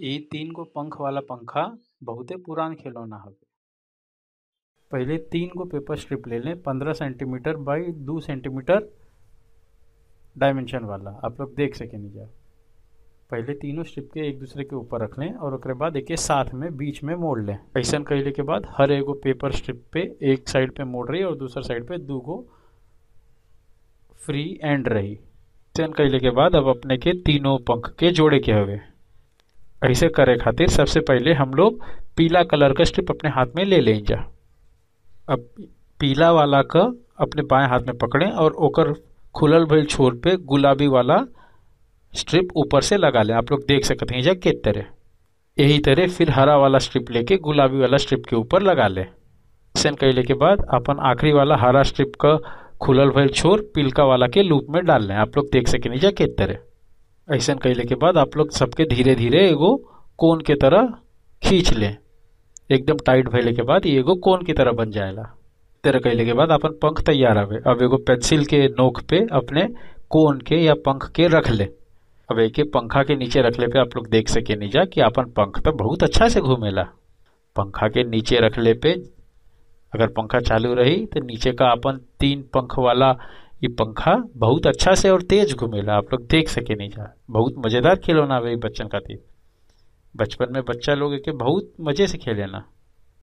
ये तीन गो पंख वाला पंखा बहुत ही पुरान खिलौना हवे पहले तीन गो पेपर स्ट्रिप ले लें पंद्रह सेंटीमीटर बाई दो सेंटीमीटर डायमेंशन वाला आप लोग देख सके नीचे पहले तीनों स्ट्रिप के एक दूसरे के ऊपर रख लें और उसके बाद एक साथ में बीच में मोड़ लें ऐसा कहने के बाद हर एगो पेपर स्ट्रिप पे एक साइड पे मोड़ रही और दूसरा साइड पे दो गो फ्री एंड रही ऐसा कहने के बाद अब अपने के तीनों पंख के जोड़े के हवे ऐसे करे खातिर सबसे पहले हम लोग पीला कलर का स्ट्रिप अपने हाथ में ले जा अब पीला वाला का अपने बाएं हाथ में पकड़ें और ओकर खुलल भर छोर पे गुलाबी वाला स्ट्रिप ऊपर से लगा लें आप लोग देख सकते हैं के तरह यही तरह फिर हरा वाला स्ट्रिप लेके गुलाबी वाला स्ट्रिप के ऊपर लगा लें सेन कैले के बाद अपन आखिरी वाला हरा स्ट्रिप का खुलल भर छोर पीलका वाला के लूप में डाल लें आप लोग देख सकें के तरह ऐसा कैले के बाद आप लोग सबके धीरे धीरे एगो कोन के तरह खींच लें एकदम टाइट भैले के बाद एगो कोन की तरह बन जाएगा तेरा कैले के बाद अपन पंख तैयार आवे अब एगो पेंसिल के नोक पे अपने कोन के या पंख के रख ले अब एक पंखा के नीचे रखले पे आप लोग देख सके जा कि अपन पंख तो बहुत अच्छा से घूमेला पंखा के नीचे रखले पे अगर पंखा चालू रही तो नीचे का अपन तीन पंख वाला ये पंखा बहुत अच्छा से और तेज घूमेला आप लोग देख सके नहीं जा बहुत मज़ेदार खिलौना भाई बच्चन खातिर बचपन में बच्चा लोग के बहुत मज़े से खेलेना